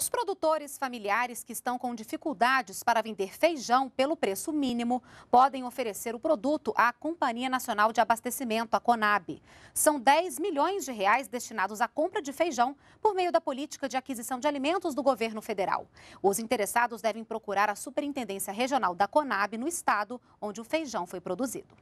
Os produtores familiares que estão com dificuldades para vender feijão pelo preço mínimo podem oferecer o produto à Companhia Nacional de Abastecimento, a Conab. São 10 milhões de reais destinados à compra de feijão por meio da política de aquisição de alimentos do governo federal. Os interessados devem procurar a Superintendência Regional da Conab no estado onde o feijão foi produzido.